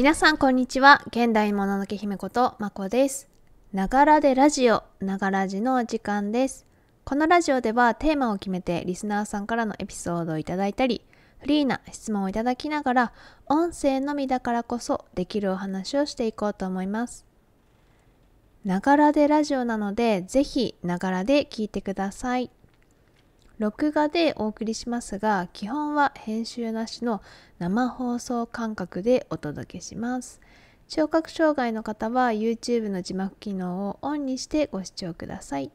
皆さんこんにちは現代もののけ姫ことまこですながらでラジオながらじの時間ですこのラジオではテーマを決めてリスナーさんからのエピソードをいただいたりフリーな質問をいただきながら音声のみだからこそできるお話をしていこうと思いますながらでラジオなのでぜひながらで聞いてください録画でお送りしますが基本は編集なしの生放送感覚でお届けします聴覚障害の方は YouTube の字幕機能をオンにしてご視聴ください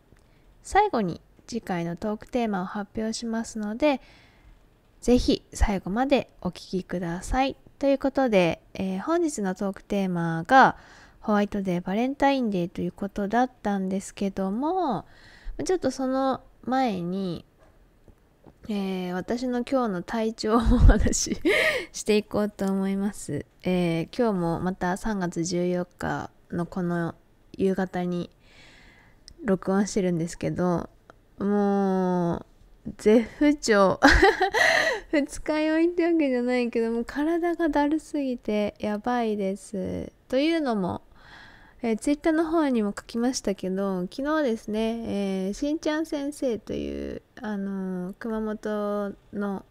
最後に次回のトークテーマを発表しますので是非最後までお聴きくださいということで、えー、本日のトークテーマがホワイトデーバレンタインデーということだったんですけどもちょっとその前にえー、私の今日の体調をお話ししていこうと思います、えー、今日もまた3月14日のこの夕方に録音してるんですけどもう絶不調 二日酔いってわけじゃないけども体がだるすぎてやばいですというのもえー、ツイッターの方にも書きましたけど昨日ですね、えー、しんちゃん先生という、あのー、熊本の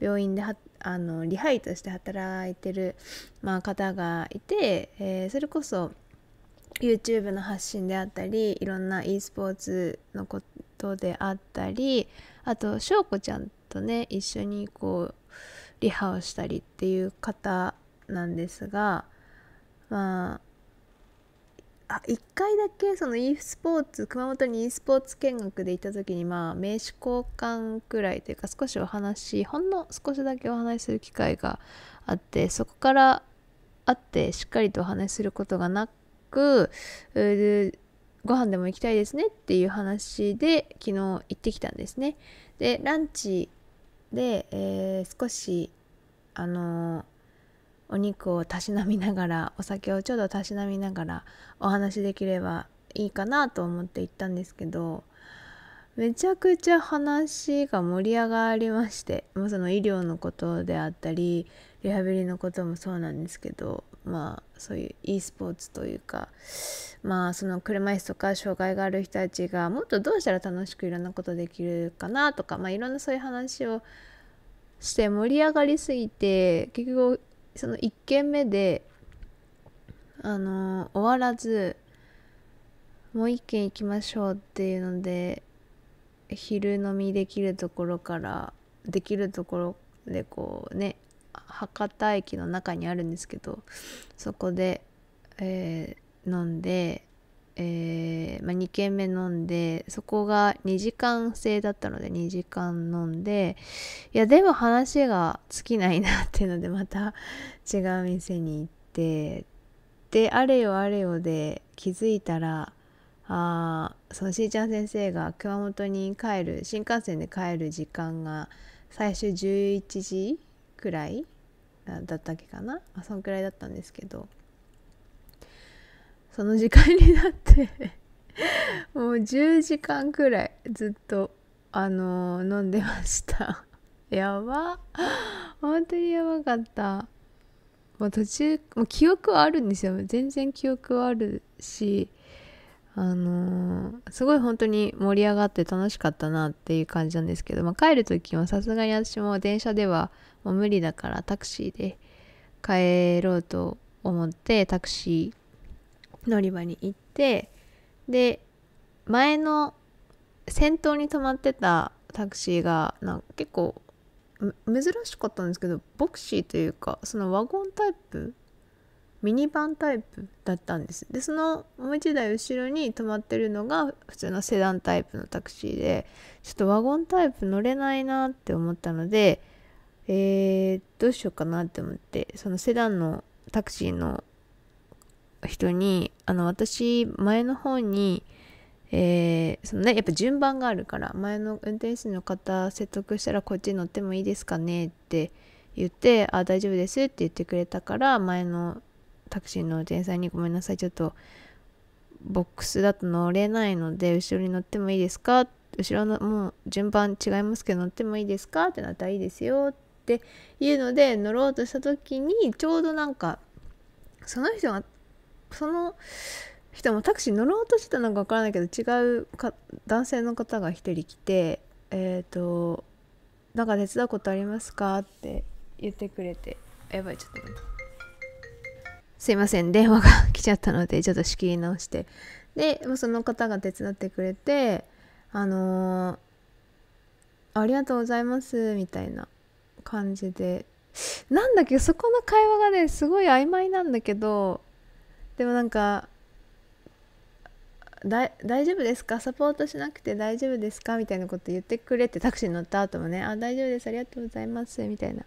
病院であのリハイとして働いてる、まあ、方がいて、えー、それこそ YouTube の発信であったりいろんな e スポーツのことであったりあと翔子ちゃんとね一緒にこうリハをしたりっていう方なんですがまああ1回だけその e スポーツ熊本に e スポーツ見学で行った時にまあ名刺交換くらいというか少しお話ほんの少しだけお話しする機会があってそこから会ってしっかりとお話しすることがなくご飯でも行きたいですねっていう話で昨日行ってきたんですねでランチで、えー、少しあのーお肉をたしなみながらお酒をちょっとたしなみながらお話できればいいかなと思って行ったんですけどめちゃくちゃ話が盛り上がりましてもうその医療のことであったりリハビリのこともそうなんですけどまあそういう e スポーツというかまあその車椅子とか障害がある人たちがもっとどうしたら楽しくいろんなことできるかなとかまあいろんなそういう話をして盛り上がりすぎて結局その1軒目であの終わらずもう1軒行きましょうっていうので昼飲みできるところからできるところでこうね博多駅の中にあるんですけどそこで、えー、飲んでえー、まあ、2軒目飲んでそこが2時間制だったので2時間飲んでいやでも話が尽きないなっていうのでまた違う店に行ってであれよあれよで気づいたらあそのしーちゃん先生が熊本に帰る新幹線で帰る時間が最終11時くらいだったっけかな、あ、そんくらいだったんですけどその時間になってもう10時間くらいずっとあのー、飲んでましたやば本当にやばかったもう途中もう記憶はあるんですよ全然記憶はあるしあのー、すごい本当に盛り上がって楽しかったなっていう感じなんですけど、まあ、帰る時はさすがに私も電車ではもう無理だからタクシーで帰ろうと思ってタクシー乗り場に行ってで前の先頭に止まってたタクシーがなんか結構珍しかったんですけどボクシーというかそのワゴンタイプミニバンタイプだったんですでそのもう1台後ろに止まってるのが普通のセダンタイプのタクシーでちょっとワゴンタイプ乗れないなって思ったのでえー、どうしようかなって思ってそのセダンのタクシーの人にあの私前の方にえー、そのね、やっぱ順番があるから前の運転手の方説得したらこっちに乗ってもいいですかねって言って「あ大丈夫です」って言ってくれたから前のタクシーの運転手さんに「ごめんなさいちょっとボックスだと乗れないので後ろに乗ってもいいですか?」後ろのもう順番違いますけど乗ってもいいですか?」ってなったら「いいですよ」っていうので乗ろうとした時にちょうどなんかその人がその人もタクシー乗ろうとしてたのかわからないけど違うか男性の方が1人来てえっ、ー、と「なんか手伝うことありますか?」って言ってくれてやばいちょっと待って。すいません電話が来ちゃったのでちょっと仕切り直してでその方が手伝ってくれてあのー、ありがとうございますみたいな感じでなんだけどそこの会話がねすごい曖昧なんだけどでもなんか大丈夫ですかサポートしなくて大丈夫ですかみたいなこと言ってくれてタクシーに乗った後もねあ大丈夫ですありがとうございますみたいな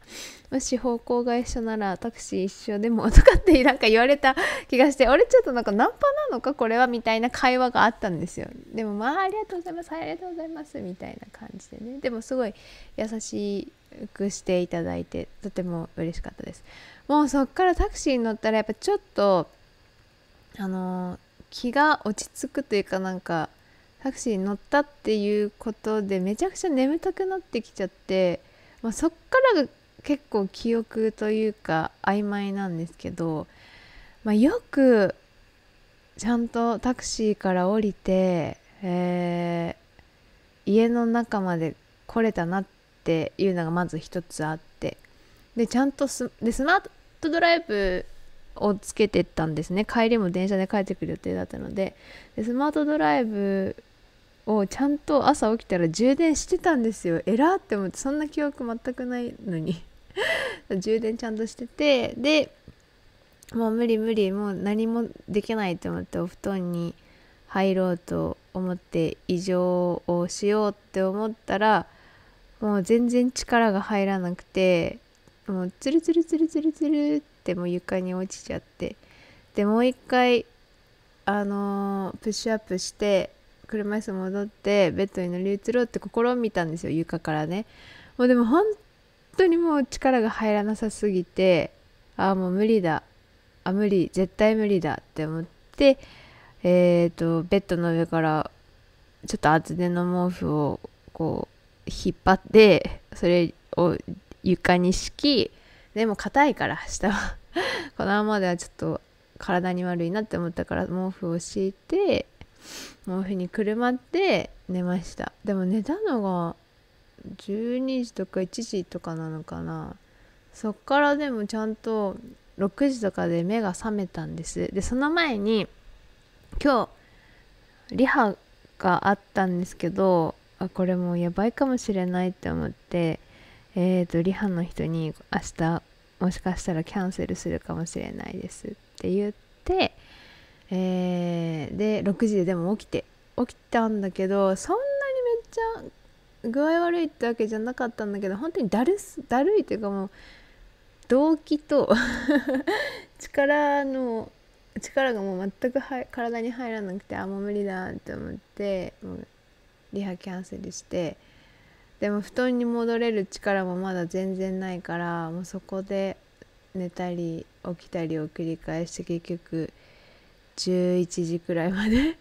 もし方向が一緒ならタクシー一緒でも とかってなんか言われた気がして俺ちょっとなんかナンパなのかこれはみたいな会話があったんですよでもまあありがとうございますはいありがとうございますみたいな感じでねでもすごい優しくしていただいてとても嬉しかったですもうそっからタクシーに乗ったらやっぱちょっとあの気が落ち着くというかなんかタクシーに乗ったっていうことでめちゃくちゃ眠たくなってきちゃって、まあ、そっからが結構記憶というか曖昧なんですけど、まあ、よくちゃんとタクシーから降りて、えー、家の中まで来れたなっていうのがまず一つあってでちゃんとスでスマートドライブをつけてったんですね帰りも電車で帰ってくる予定だったのででスマートドライブをちゃんと朝起きたら充電してたんですよえらって思ってそんな記憶全くないのに 充電ちゃんとしててでもう無理無理もう何もできないと思ってお布団に入ろうと思って異常をしようって思ったらもう全然力が入らなくてもうツルツルツルツルツルっても床に落ちちゃってでもう一回あのー、プッシュアップして車椅子戻ってベッドに乗り移ろうって心を見たんですよ床からねもうでも本当にもう力が入らなさすぎてああもう無理だあ無理絶対無理だって思ってえっ、ー、とベッドの上からちょっと厚手の毛布をこう引っ張ってそれを床に敷きでも硬いから下は このままではちょっと体に悪いなって思ったから毛布を敷いて毛布にくるまって寝ましたでも寝たのが12時とか1時とかなのかなそっからでもちゃんと6時とかで目が覚めたんですでその前に今日リハがあったんですけどあこれもうやばいかもしれないって思ってえっ、ー、と、リハの人に明日もしかしたらキャンセルするかもしれないですって言って、えー、で、6時ででも起きて、起きたんだけど、そんなにめっちゃ具合悪いってわけじゃなかったんだけど、本当にだるす、だるいというかもう、動悸と 力の力がもう全くは体に入らなくてあもう無理だって思ってもうリハキャンセルしてでも布団に戻れる力もまだ全然ないからもうそこで寝たり起きたりを繰り返して結局11時くらいまで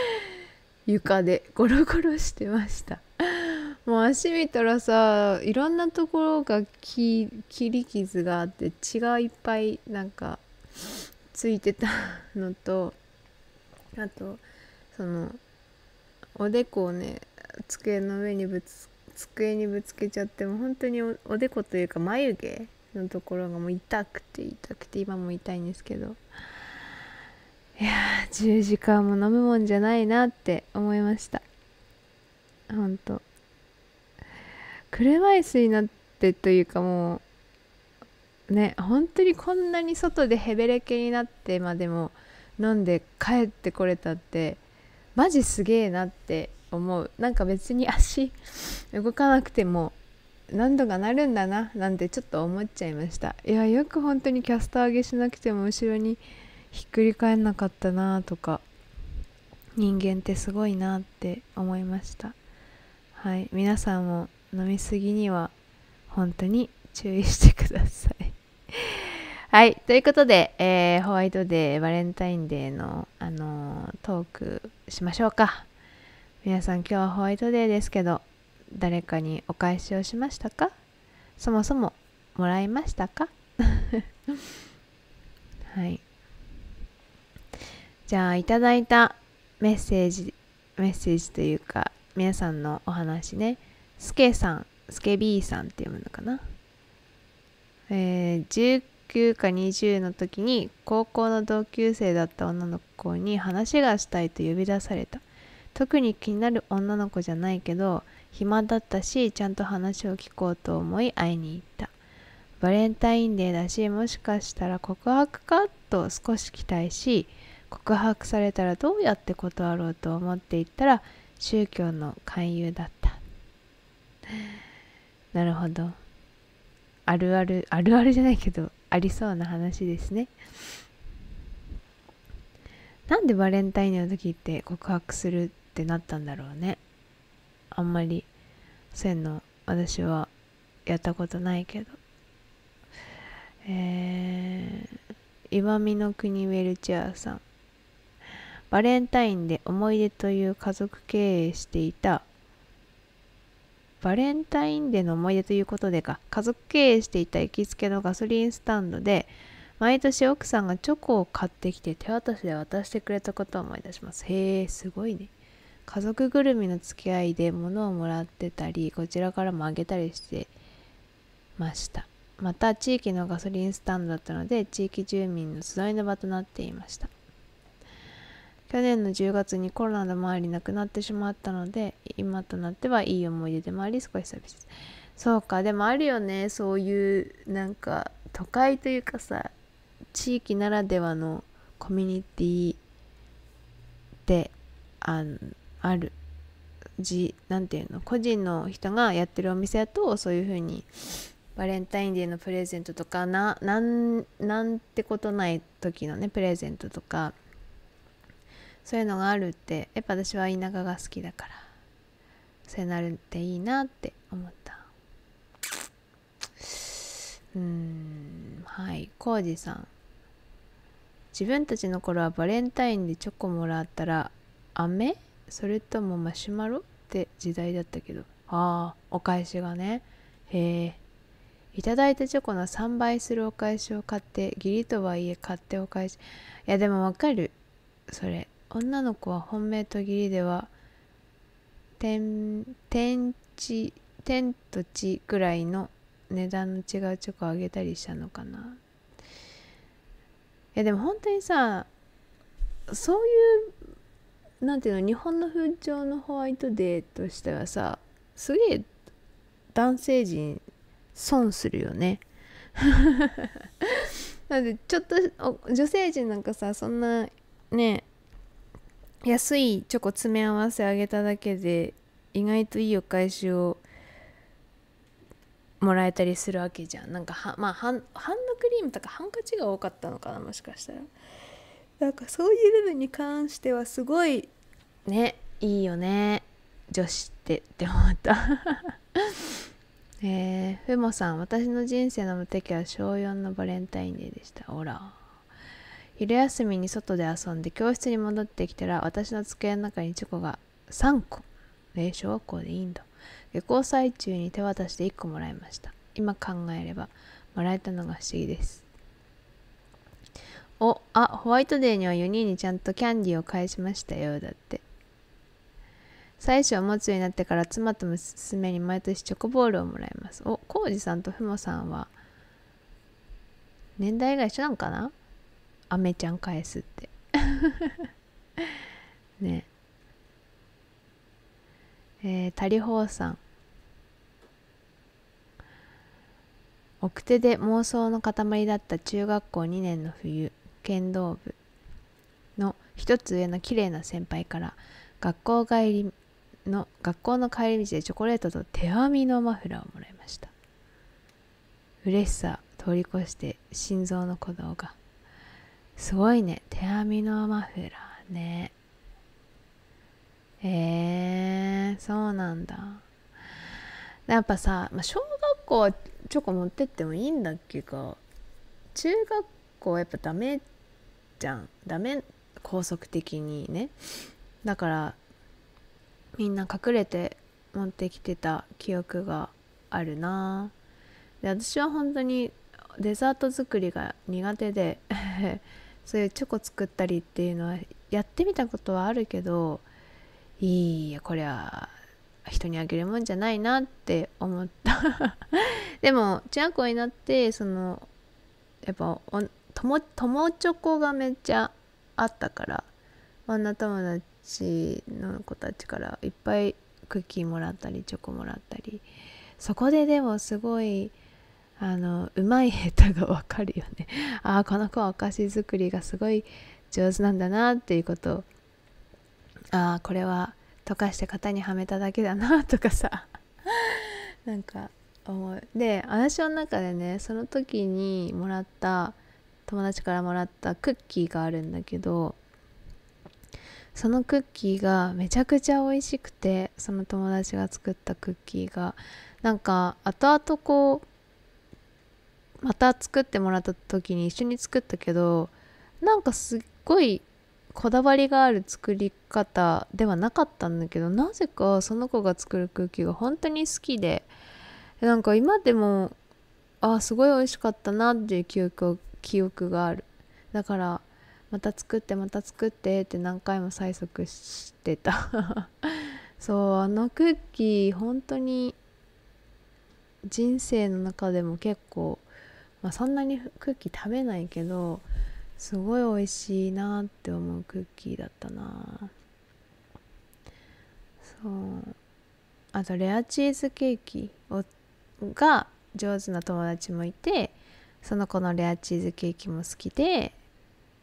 床でゴロゴロしてましたもう足見たらさいろんなところが切り傷があって血がいっぱいなんかついてたのとあとそのおでこをね机の上にぶつ机にぶつけちゃっても本当におでこというか眉毛のところがもう痛くて痛くて今も痛いんですけどいや10時間も飲むもんじゃないなって思いましたほんと車椅子になってというかもうね本当にこんなに外でへべれけになってまでも飲んで帰ってこれたってマジすげえなって思うなんか別に足 動かなくても何度かなるんだななんてちょっと思っちゃいましたいやよく本当にキャスター上げしなくても後ろにひっくり返んなかったなとか人間ってすごいなって思いましたはい皆さんも飲みすぎには本当に注意してください はいということで、えー、ホワイトデーバレンタインデーの、あのー、トークしましょうか皆さん今日はホワイトデーですけど誰かにお返しをしましたかそもそももらいましたか はいじゃあいただいたメッセージメッセージというか皆さんのお話ねすけさんケビ B さんって読むのかなえー、19か20の時に高校の同級生だった女の子に話がしたいと呼び出された特に気になる女の子じゃないけど暇だったしちゃんと話を聞こうと思い会いに行ったバレンタインデーだしもしかしたら告白かと少し期待し告白されたらどうやって断ろうと思っていったら宗教の勧誘だった なるほどあるあるあるあるじゃないけどありそうな話ですねなんでバレンタインの時って告白するってなったんだろうねあんまり線の私はやったことないけどえー、岩見の国ウェルチアーさんバレンタインで思い出という家族経営していたバレンタインデーの思い出ということでか家族経営していた行きつけのガソリンスタンドで毎年奥さんがチョコを買ってきて手渡しで渡してくれたことを思い出しますへえすごいね家族ぐるみの付き合いで物をもらってたりこちらからもあげたりしてましたまた地域のガソリンスタンドだったので地域住民の集いの場となっていました去年の10月にコロナの周りなくなってしまったので今となってはいい思い出でもあり少し寂しいそうかでもあるよねそういうなんか都会というかさ地域ならではのコミュニティであのあるじなんていうの個人の人がやってるお店だとそういう風にバレンタインデーのプレゼントとかななんてことない時のねプレゼントとかそういうのがあるってやっぱ私は田舎が好きだからそうなるっていいなって思ったうんはい浩二さん自分たちの頃はバレンタインでチョコもらったら飴それともマシュマロって時代だったけどああお返しがねへえいただいたチョコの3倍するお返しを買って義理とはいえ買ってお返しいやでもわかるそれ女の子は本命と義理では天天地天と地くらいの値段の違うチョコをあげたりしたのかないやでも本当にさそういうんていうの日本の風潮のホワイトデーとしてはさすげえ男性陣損するよね。なんでちょっと女性陣なんかさそんなね安いチョコ詰め合わせあげただけで意外といいお返しをもらえたりするわけじゃんなんかはまあハンドクリームとかハンカチが多かったのかなもしかしたらなんかそういう部分に関してはすごいねいいよね女子ってって思った えー、ふもさん私の人生の無敵は小4のバレンタインデーでしたほら昼休みに外で遊んで教室に戻ってきたら私の机の中にチョコが3個え小学校でいいんだ下校最中に手渡しで1個もらいました今考えればもらえたのが不思議ですおあホワイトデーには4人にちゃんとキャンディーを返しましたよだって最初は持つようになってから妻と娘に毎年チョコボールをもらいますお浩二さんとフモさんは年代が一緒なんかなアメちゃん返すって ねえー、タリホーさん奥手で妄想の塊だった中学校2年の冬剣道部の一つ上の綺麗な先輩から学校帰りの学校の帰り道でチョコレートと手編みのマフラーをもらいました嬉しさ通り越して心臓の鼓動がすごいね手編みのマフラーねえー、そうなんだやっぱさ、まあ、小学校はチョコ持ってってもいいんだっけか中学こうやっぱダメじゃんダメ高速的にねだからみんな隠れて持ってきてた記憶があるなで私は本当にデザート作りが苦手で そういうチョコ作ったりっていうのはやってみたことはあるけどいいやこりゃ人にあげるもんじゃないなって思った でも中学校になってそのやっぱ友チョコがめっちゃあったから女友達の子たちからいっぱいクッキーもらったりチョコもらったりそこででもすごいあのうまい下手がわかるよね ああこの子はお菓子作りがすごい上手なんだなっていうことああこれは溶かして型にはめただけだなとかさ なんか思うで私の中でねその時にもらった友達からもらったクッキーがあるんだけどそのクッキーがめちゃくちゃ美味しくてその友達が作ったクッキーがなんか後々こうまた作ってもらった時に一緒に作ったけどなんかすっごいこだわりがある作り方ではなかったんだけどなぜかその子が作るクッキーが本当に好きでなんか今でもあすごい美味しかったなっていう記憶を記憶があるだからまた作ってまた作ってって何回も催促してた そうあのクッキー本当に人生の中でも結構、まあ、そんなにクッキー食べないけどすごい美味しいなって思うクッキーだったなそうあとレアチーズケーキをが上手な友達もいてその子のレアチーズケーキも好きで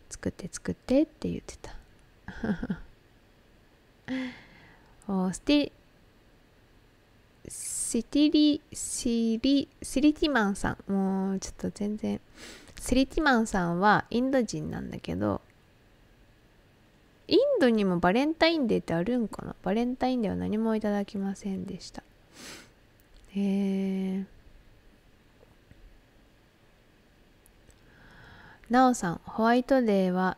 作って作ってって言ってた おステシティリシリシリティマンさんもうちょっと全然シリティマンさんはインド人なんだけどインドにもバレンタインデーってあるんかなバレンタインデーは何もいただきませんでしたへえーなおさん、ホワイトデーは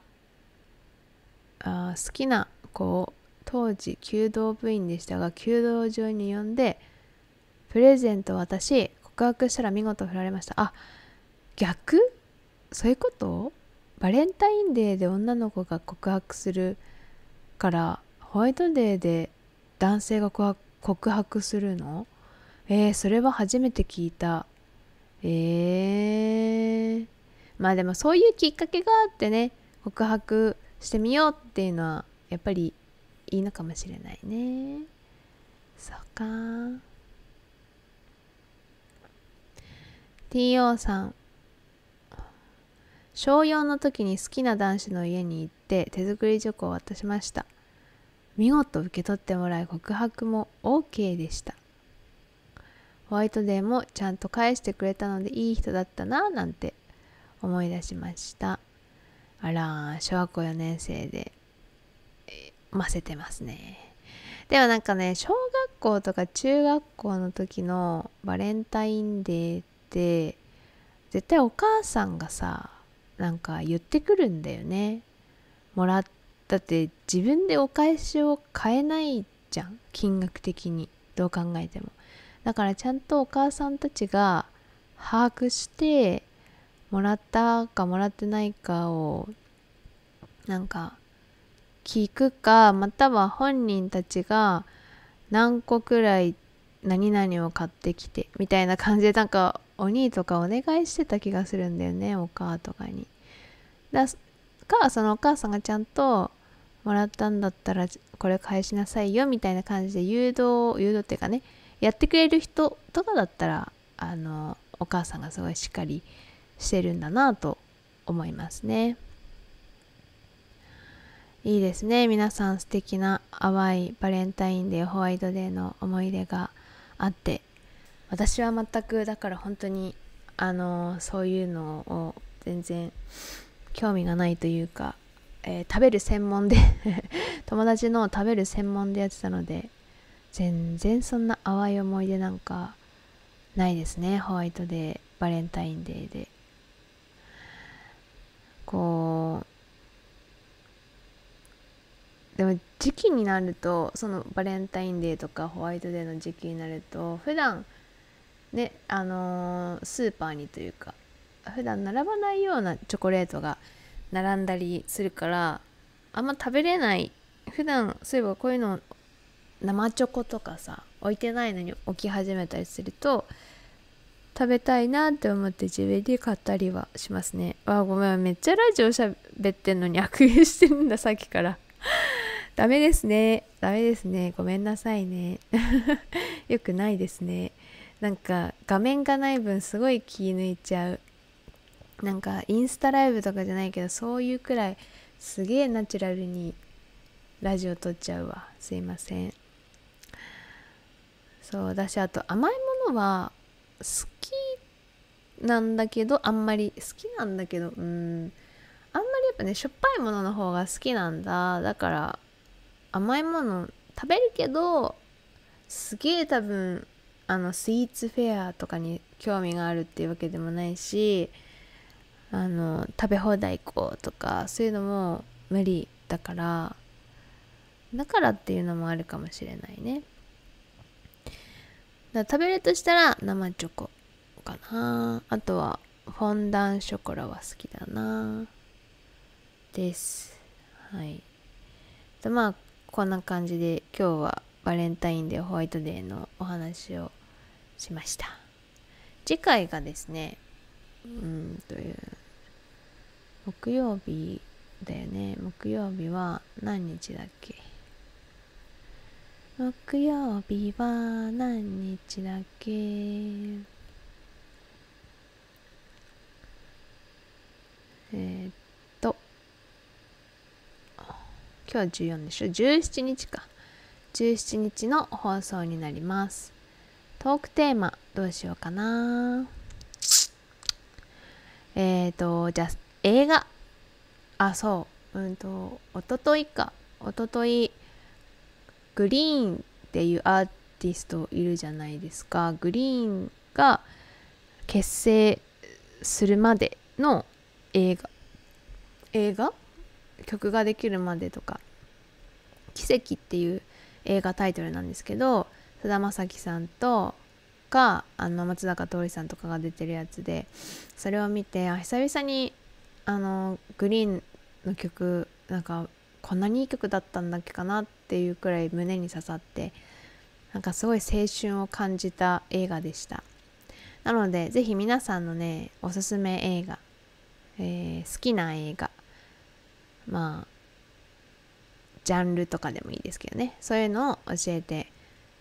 あ好きな子を当時弓道部員でしたが弓道場に呼んでプレゼントを渡し告白したら見事振られましたあ逆そういうことバレンタインデーで女の子が告白するからホワイトデーで男性が告白するのえー、それは初めて聞いたえーまあでもそういうきっかけがあってね告白してみようっていうのはやっぱりいいのかもしれないねそうか TO さん小4の時に好きな男子の家に行って手作りチョコを渡しました見事受け取ってもらい告白も OK でしたホワイトデーもちゃんと返してくれたのでいい人だったななんて思い出しましたあら小学校4年生でませてますねでもなんかね小学校とか中学校の時のバレンタインデーって絶対お母さんがさなんか言ってくるんだよねもらったって自分でお返しを買えないじゃん金額的にどう考えてもだからちゃんとお母さんたちが把握してもらったかもらってないかをなんか聞くかまたは本人たちが何個くらい何々を買ってきてみたいな感じでなんかお兄とかお願いしてた気がするんだよねお母とかに。だかそのお母さんがちゃんともらったんだったらこれ返しなさいよみたいな感じで誘導誘導っていうかねやってくれる人とかだったらあのお母さんがすごいしっかりしてるんだなと思いますねいいですね皆さん素敵な淡いバレンタインデーホワイトデーの思い出があって私は全くだから本当にあのそういうのを全然興味がないというか、えー、食べる専門で 友達の食べる専門でやってたので全然そんな淡い思い出なんかないですねホワイトデーバレンタインデーでこうでも時期になるとそのバレンタインデーとかホワイトデーの時期になると普段ねあのー、スーパーにというか普段並ばないようなチョコレートが並んだりするからあんま食べれない普段そういえばこういうの生チョコとかさ置いてないのに置き始めたりすると食べたいなって思ってジュエリー買ったりはしますねわあごめんめっちゃラジオしゃべってんのに 悪用してるんださっきから ダメですねダメですねごめんなさいね よくないですねなんか画面がない分すごい気抜いちゃうなんかインスタライブとかじゃないけどそういうくらいすげえナチュラルにラジオ撮っちゃうわすいませんそうだしあと甘いものはすっなんだけどあんまり好きなんだけどうんあんまりやっぱねしょっぱいものの方が好きなんだだから甘いもの食べるけどすげえ多分あのスイーツフェアとかに興味があるっていうわけでもないしあの食べ放題行こうとかそういうのも無理だからだからっていうのもあるかもしれないねだ食べるとしたら生チョコかなあとはフォンダンショコラは好きだなですはいとまあこんな感じで今日はバレンタインデーホワイトデーのお話をしました次回がですねうんという木曜日だよね木曜日は何日だっけ木曜日は何日だっけえー、っと、今日は14でしょ ?17 日か。17日の放送になります。トークテーマ、どうしようかな。えっ、と、じゃあ、映画。あ、そう。うんと、おとといか。おととい、グリーンっていうアーティストいるじゃないですか。グリーンが結成するまでの映画映画曲ができるまでとか「奇跡」っていう映画タイトルなんですけど菅田将暉さんとかあの松坂桃李さんとかが出てるやつでそれを見てあ久々にあのグリーンの曲なんかこんなにいい曲だったんだっけかなっていうくらい胸に刺さってなんかすごい青春を感じた映画でしたなので是非皆さんのねおすすめ映画えー、好きな映画まあジャンルとかでもいいですけどねそういうのを教えて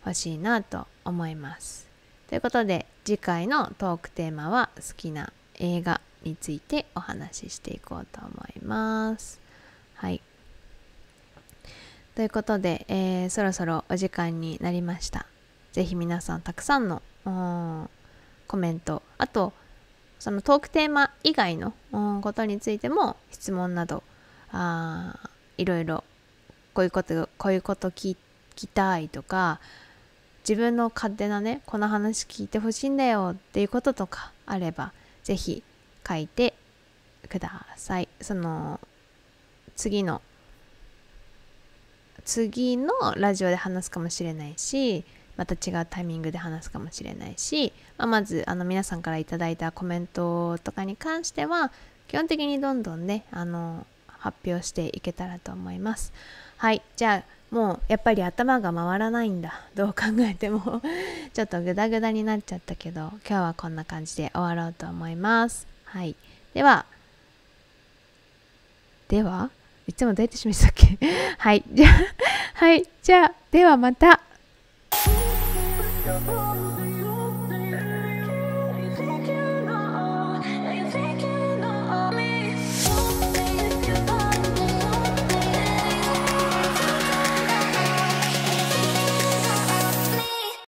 ほしいなと思いますということで次回のトークテーマは好きな映画についてお話ししていこうと思いますはいということで、えー、そろそろお時間になりました是非皆さんたくさんのコメントあとそのトークテーマ以外のことについても質問などあいろいろこういうことこういうこと聞きたいとか自分の勝手なねこの話聞いてほしいんだよっていうこととかあれば是非書いてくださいその次の次のラジオで話すかもしれないしまた違うタイミングで話すかもしれないし、まあ、まずあの皆さんから頂いたコメントとかに関しては基本的にどんどんねあの発表していけたらと思いますはいじゃあもうやっぱり頭が回らないんだどう考えても ちょっとグダグダになっちゃったけど今日はこんな感じで終わろうと思いますはいではではいつもどうやって示したっけ はいじゃあはいじゃあではまた Oh.